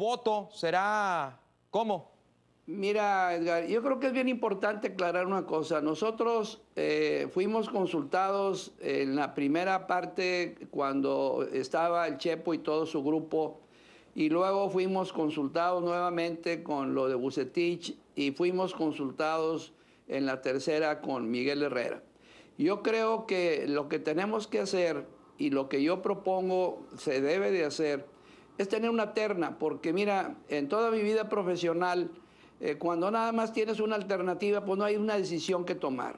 voto será cómo? Mira, Edgar, yo creo que es bien importante aclarar una cosa. Nosotros eh, fuimos consultados en la primera parte cuando estaba el Chepo y todo su grupo, y luego fuimos consultados nuevamente con lo de Bucetich y fuimos consultados en la tercera con Miguel Herrera. Yo creo que lo que tenemos que hacer y lo que yo propongo se debe de hacer es tener una terna, porque mira, en toda mi vida profesional, eh, cuando nada más tienes una alternativa, pues no hay una decisión que tomar.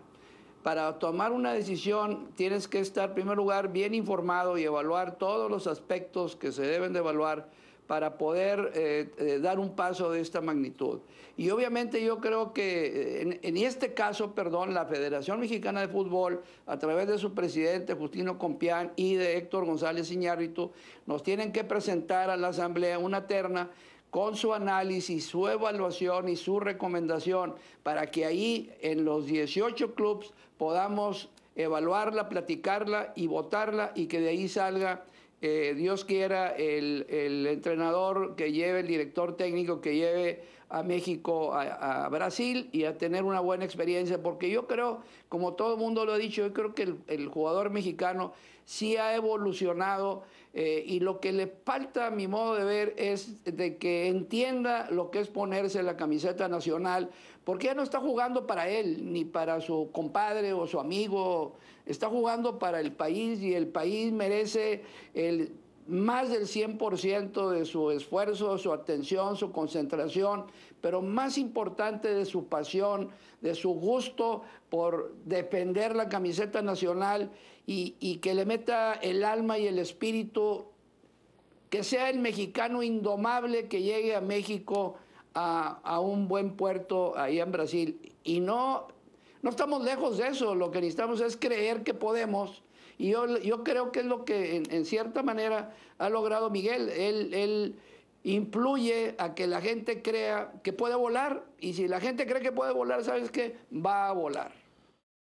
Para tomar una decisión tienes que estar, en primer lugar, bien informado y evaluar todos los aspectos que se deben de evaluar para poder eh, eh, dar un paso de esta magnitud. Y obviamente yo creo que eh, en, en, este caso, perdón, la Federación Mexicana de Fútbol, a través de su presidente Justino Compián y de Héctor González Iñárritu, nos tienen que presentar a la Asamblea una terna con su análisis, su evaluación y su recomendación para que ahí en los 18 clubes podamos evaluarla, platicarla y votarla y que de ahí salga eh, Dios quiera, el, el entrenador que lleve, el director técnico que lleve a México, a, Brasil y a tener una buena experiencia, porque yo creo, como todo el mundo lo ha dicho, yo creo que el, jugador mexicano sí ha evolucionado eh, y lo que le falta a mi modo de ver es de que entienda lo que es ponerse la camiseta nacional, porque ya no está jugando para él, ni para su compadre o su amigo, está jugando para el país y el país merece el más del 100% de su esfuerzo, su atención, su concentración, pero más importante de su pasión, de su gusto por defender la camiseta nacional y, que le meta el alma y el espíritu, que sea el mexicano indomable que llegue a México a, un buen puerto ahí en Brasil. Y no, no estamos lejos de eso, lo que necesitamos es creer que podemos y yo, creo que es lo que en, cierta manera ha logrado Miguel. Él, él influye a que la gente crea que puede volar y si la gente cree que puede volar, ¿sabes qué? Va a volar.